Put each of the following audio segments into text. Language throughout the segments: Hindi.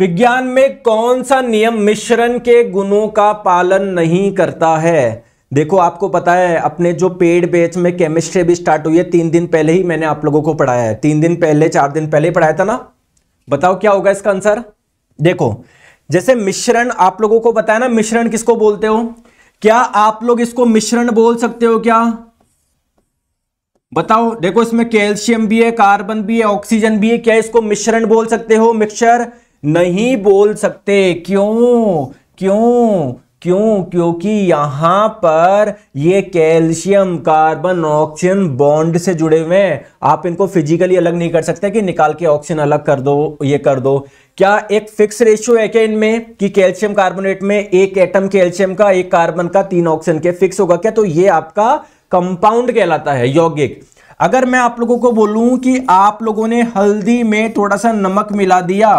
विज्ञान में कौन सा नियम मिश्रण के गुणों का पालन नहीं करता है देखो आपको पता है अपने जो पेड बेच में केमिस्ट्री भी स्टार्ट हुई है तीन दिन पहले ही मैंने आप लोगों को पढ़ाया है तीन दिन पहले चार दिन पहले पढ़ाया था ना बताओ क्या होगा इसका आंसर देखो जैसे मिश्रण आप लोगों को बताया ना मिश्रण किसको बोलते हो क्या आप लोग इसको मिश्रण बोल सकते हो क्या बताओ देखो इसमें कैल्शियम भी है कार्बन भी है ऑक्सीजन भी है क्या इसको मिश्रण बोल सकते हो मिक्सचर नहीं बोल सकते क्यों क्यों क्यों क्योंकि यहां पर ये कैल्शियम कार्बन ऑक्सीजन बॉन्ड से जुड़े हुए हैं आप इनको फिजिकली अलग नहीं कर सकते कि निकाल के ऑक्सीजन अलग कर दो ये कर दो क्या एक फिक्स रेशियो है क्या इनमें कि कैल्शियम कार्बोनेट में एक एटम कैल्शियम का एक कार्बन का तीन ऑक्सीजन के फिक्स होगा क्या तो ये आपका कंपाउंड कहलाता है यौगिक अगर मैं आप लोगों को बोलूं कि आप लोगों ने हल्दी में थोड़ा सा नमक मिला दिया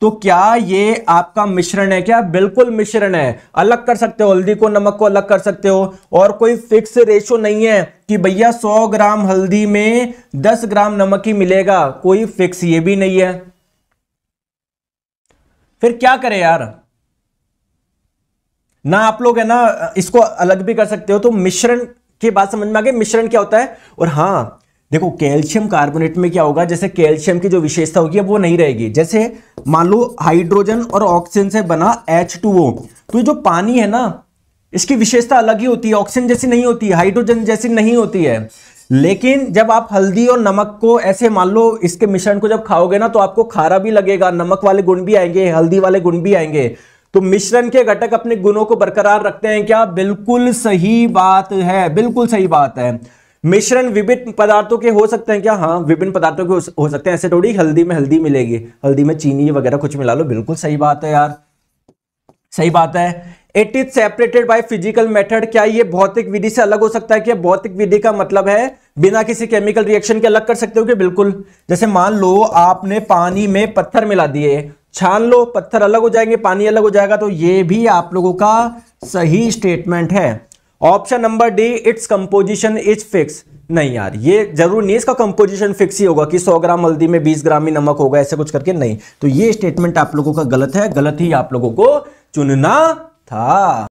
तो क्या ये आपका मिश्रण है क्या बिल्कुल मिश्रण है अलग कर सकते हो हल्दी को नमक को अलग कर सकते हो और कोई फिक्स रेशो नहीं है कि भैया 100 ग्राम हल्दी में 10 ग्राम नमक ही मिलेगा कोई फिक्स ये भी नहीं है फिर क्या करें यार ना आप लोग है ना इसको अलग भी कर सकते हो तो मिश्रण की बात समझ में आ गई मिश्रण क्या होता है और हां देखो कैल्शियम कार्बोनेट में क्या होगा जैसे कैल्शियम की जो विशेषता होगी वो नहीं रहेगी जैसे मान लो हाइड्रोजन और ऑक्सीजन से बना एच तो जो पानी है ना इसकी विशेषता अलग ही होती है ऑक्सीजन जैसी नहीं होती हाइड्रोजन जैसी नहीं होती है लेकिन जब आप हल्दी और नमक को ऐसे मान लो इसके मिश्रण को जब खाओगे ना तो आपको खारा भी लगेगा नमक वाले गुण भी आएंगे हल्दी वाले गुण भी आएंगे तो मिश्रण के घटक अपने गुणों को बरकरार रखते हैं क्या बिल्कुल सही बात है बिल्कुल सही बात है मिश्रण विभिन्न पदार्थों के हो सकते हैं क्या हाँ विभिन्न पदार्थों के हो सकते हैं ऐसे थोड़ी हल्दी में हल्दी मिलेगी हल्दी में चीनी वगैरह कुछ मिला लो बिल्कुल सही बात है यार सही बात है it is separated by physical method क्या ये भौतिक विधि से अलग हो सकता है क्या भौतिक विधि का मतलब है बिना किसी केमिकल रिएक्शन के अलग कर सकते हो कि बिल्कुल जैसे मान लो आपने पानी में पत्थर मिला दिए छान लो पत्थर अलग हो जाएंगे पानी अलग हो जाएगा तो ये भी आप लोगों का सही स्टेटमेंट है option number D it's composition is fix नहीं यार ये जरूर नहीं इसका कंपोजिशन फिक्स ही होगा कि 100 ग्राम हल्दी में 20 ग्राम ही नमक होगा ऐसे कुछ करके नहीं तो ये स्टेटमेंट आप लोगों का गलत है गलत ही आप लोगों को चुनना था